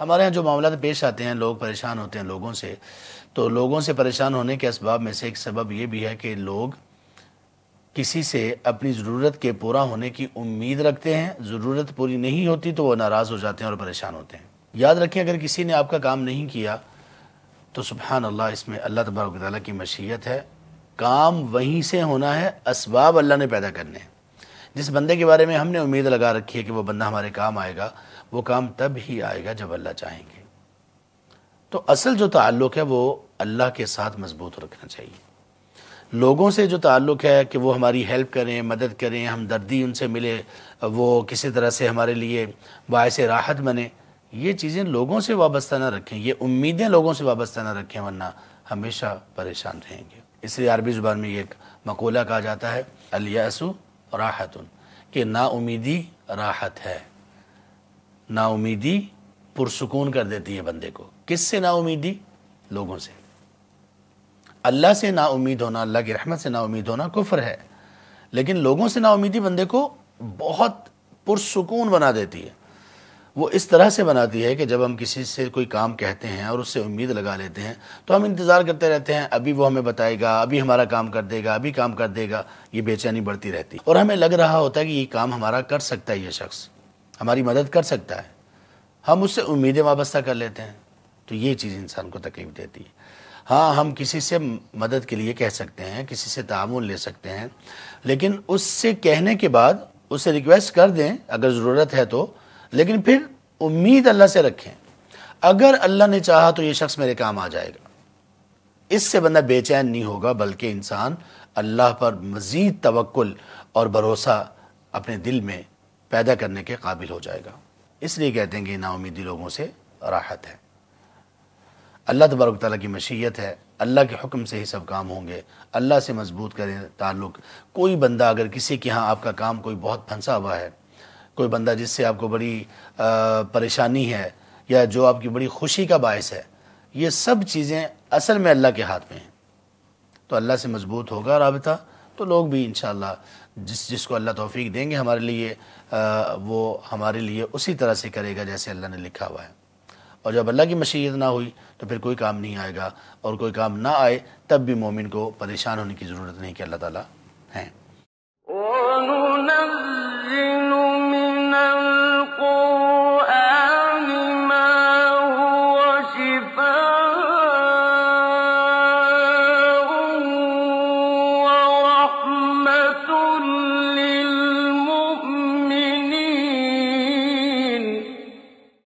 हमारे यहाँ जो मामला पेश आते हैं लोग परेशान होते हैं लोगों से तो लोगों से परेशान होने के इसबाब में से एक सबब ये भी है कि लोग किसी से अपनी ज़रूरत के पूरा होने की उम्मीद रखते हैं ज़रूरत पूरी नहीं होती तो वो नाराज़ हो जाते हैं और परेशान होते हैं याद रखें अगर किसी ने आपका काम नहीं किया तो सुबहान अल्लाह इसमें अल्लाह तबारक की मशीयत है काम वहीं से होना है इसबाब अल्लाह ने पैदा करने हैं जिस बंदे के बारे में हमने उम्मीद लगा रखी है कि वो बंदा हमारे काम आएगा वो काम तब ही आएगा जब अल्लाह चाहेंगे तो असल जो ताल्लुक़ है वो अल्लाह के साथ मजबूत रखना चाहिए लोगों से जो ताल्लुक़ है कि वो हमारी हेल्प करें मदद करें हम दर्दी उनसे मिले वो किसी तरह से हमारे लिए बायस राहत बने ये चीज़ें लोगों से वाबस्ता ना रखें ये उम्मीदें लोगों से वाबस्ता ना रखें वरना हमेशा परेशान रहेंगे इसलिए अरबी ज़ुबान में ये एक मकोला कहा जाता है अलियासु राहत कि नाउमीदी राहत है नाउमीदी पुरसकून कर देती है बंदे को किससे नाउमीदी लोगों से अल्लाह से नाउमीद होना अल्लाह की रहमत से नाउमीद होना कुफर है लेकिन लोगों से नाउमीदी बंदे को बहुत पुरसकून बना देती है वो इस तरह से बनाती है कि जब हम किसी से कोई काम कहते हैं और उससे उम्मीद लगा लेते हैं तो हम इंतज़ार करते रहते हैं अभी वो हमें बताएगा अभी हमारा काम कर देगा अभी काम कर देगा ये बेचैनी बढ़ती रहती और हमें लग रहा होता है कि ये काम हमारा कर सकता है ये शख्स हमारी मदद कर सकता है हम उससे उम्मीदें वाबस्ता कर लेते हैं तो ये चीज़ इंसान को तकलीफ़ देती है हाँ हम किसी से मदद के लिए कह सकते हैं किसी से तामुल ले सकते हैं लेकिन उससे कहने के बाद उससे रिक्वेस्ट कर दें अगर ज़रूरत है तो लेकिन फिर उम्मीद अल्लाह से रखें अगर अल्लाह ने चाहा तो ये शख्स मेरे काम आ जाएगा इससे बंदा बेचैन नहीं होगा बल्कि इंसान अल्लाह पर मज़ीद तवक्ल और भरोसा अपने दिल में पैदा करने के काबिल हो जाएगा इसलिए कहते हैं कि नाउमीदी लोगों से राहत है अल्लाह तबरक तला की मशीयत है अल्लाह के हुक्म से ही सब काम होंगे अल्लाह से मजबूत करें ताल्लुक़ कोई बंदा अगर किसी के यहाँ आपका काम कोई बहुत फंसा हुआ है कोई बंदा जिससे आपको बड़ी परेशानी है या जो आपकी बड़ी खुशी का बायस है ये सब चीज़ें असल में अल्लाह के हाथ में हैं तो अल्लाह से मजबूत होगा रबता तो लोग भी इन जिस जिसको अल्लाह तोफ़ी देंगे हमारे लिए आ, वो हमारे लिए उसी तरह से करेगा जैसे अल्लाह ने लिखा हुआ है और जब अल्लाह की मशीयत ना हुई तो फिर कोई काम नहीं आएगा और कोई काम ना आए तब भी मोमिन को परेशान होने की ज़रूरत नहीं कि अल्लाह ताला हैं